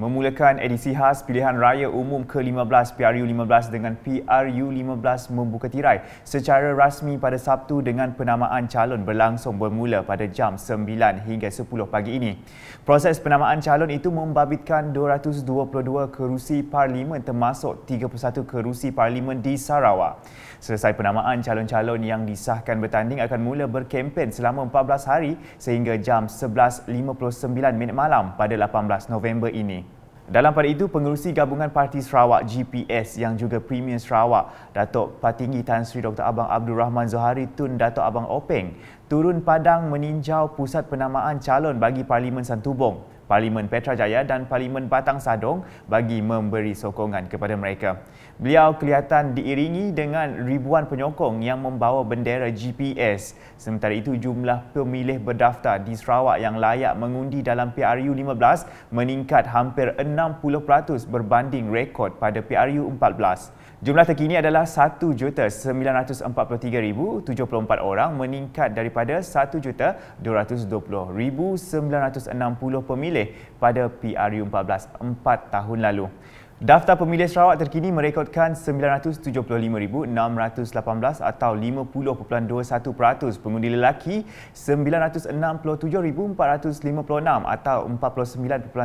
memulakan edisi khas pilihan raya umum ke-15 PRU15 dengan PRU15 membuka tirai secara rasmi pada Sabtu dengan penamaan calon berlangsung bermula pada jam 9 hingga 10 pagi ini. Proses penamaan calon itu membabitkan 222 kerusi parlimen termasuk 31 kerusi parlimen di Sarawak. Selesai penamaan calon-calon yang disahkan bertanding akan mula berkempen selama 14 hari sehingga jam 11.59 malam pada 18 November ini. Dalam pada itu, pengurusi gabungan Parti Sarawak GPS yang juga Premier Sarawak, Datuk Patinggi Tan Sri Dr. Abang Abdul Rahman Zohari Tun Datuk Abang Openg turun padang meninjau pusat penamaan calon bagi Parlimen Santubong Parlimen Petrajaya dan Parlimen Batang Sadong bagi memberi sokongan kepada mereka. Beliau kelihatan diiringi dengan ribuan penyokong yang membawa bendera GPS. Sementara itu jumlah pemilih berdaftar di Sarawak yang layak mengundi dalam PRU 15 meningkat hampir 60% berbanding rekod pada PRU 14. Jumlah terkini adalah 1,943,074 orang meningkat daripada 1,220,960 pemilih pemilih pada PRU14 4 tahun lalu. Daftar pemilih Sarawak terkini merekodkan 975,618 atau 50.21% pengundi lelaki, 967,456 atau 49.79%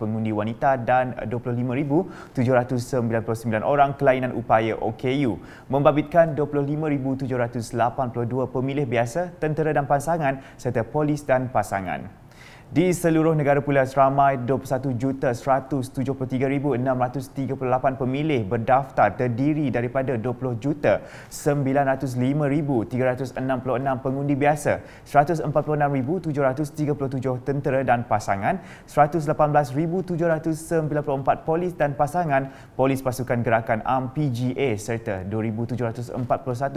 pengundi wanita dan 25,799 orang kelainan upaya OKU. Membabitkan 25,782 pemilih biasa, tentera dan pasangan serta polis dan pasangan di seluruh negara pulau seramai 21,173,638 pemilih berdaftar terdiri daripada 20,905,366 pengundi biasa, 146,737 tentera dan pasangan, 118,794 polis dan pasangan, polis pasukan gerakan am PGA serta 2,741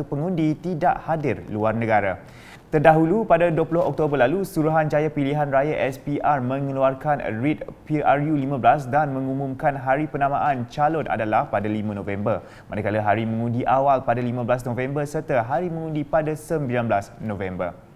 pengundi tidak hadir luar negara. Terdahulu pada 20 Oktober lalu, Suruhanjaya Pilihan Raya SPR mengeluarkan REIT PRU 15 dan mengumumkan hari penamaan calon adalah pada 5 November. Manakala hari mengundi awal pada 15 November serta hari mengundi pada 19 November.